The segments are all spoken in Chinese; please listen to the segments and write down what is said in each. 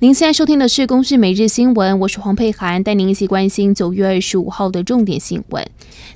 您现在收听的是《公视每日新闻》，我是黄佩涵，带您一起关心九月二十五号的重点新闻。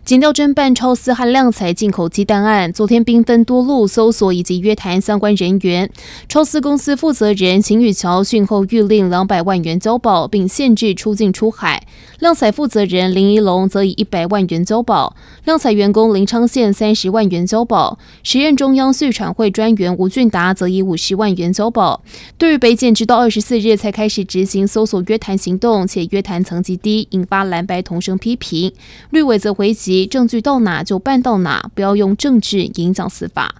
减调侦办超私和量彩进口鸡蛋案，昨天兵分多路搜索以及约谈相关人员。超私公司负责人秦宇桥讯后，谕令两百万元交保，并限制出境出海。量彩负责人林一龙则以一百万元交保，量彩员工林昌宪三十万元交保，时任中央税产会专员吴俊达则以五十万元交保。对于北检直到二十四日。这才开始执行搜索约谈行动，且约谈层级低，引发蓝白同声批评。绿委则回击：证据到哪就办到哪，不要用政治影响司法。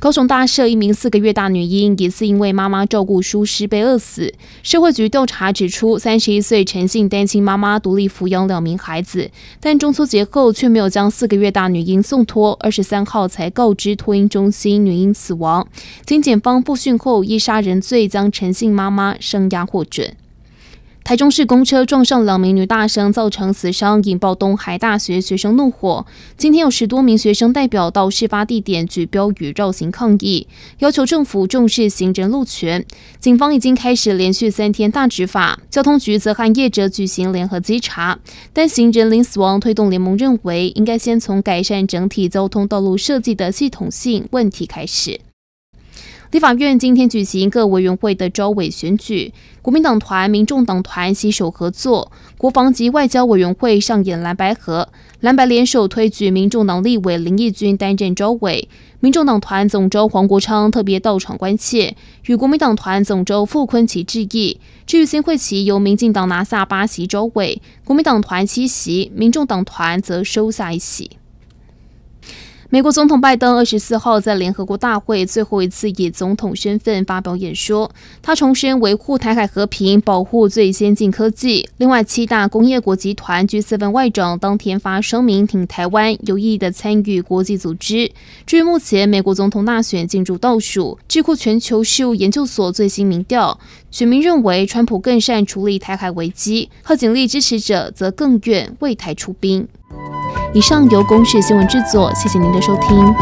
高雄大社一名四个月大女婴疑似因为妈妈照顾疏失被饿死。社会局调查指出，三十一岁陈姓单亲妈妈独立抚养两名孩子，但中秋节后却没有将四个月大女婴送托，二十三号才告知托婴中心女婴死亡。经检方复讯后，依杀人罪将陈姓妈妈生押获准。台中市公车撞上两名女大生，造成死伤，引爆东海大学学生怒火。今天有十多名学生代表到事发地点举标语绕行抗议，要求政府重视行人路权。警方已经开始连续三天大执法，交通局则和业者举行联合稽查。但行人临死亡推动联盟认为，应该先从改善整体交通道路设计的系统性问题开始。立法院今天举行各委员会的州委选举，国民党团、民众党团携手合作，国防及外交委员会上演蓝白合，蓝白联手推举民众党立委林义军担任州委，民众党团总召黄国昌特别到场关切，与国民党团总召傅昆奇致意。至于新会旗由民进党拿下八席州委，国民党团七席，民众党团则收下一席。美国总统拜登二十四号在联合国大会最后一次以总统身份发表演说，他重申维护台海和平、保护最先进科技。另外，七大工业国集团 G7 外长当天发声明，挺台湾有意的参与国际组织。至于目前美国总统大选进入倒数，智库全球事务研究所最新民调，选民认为川普更善处理台海危机，贺锦丽支持者则更愿为台出兵。以上由公式新闻制作，谢谢您的收听。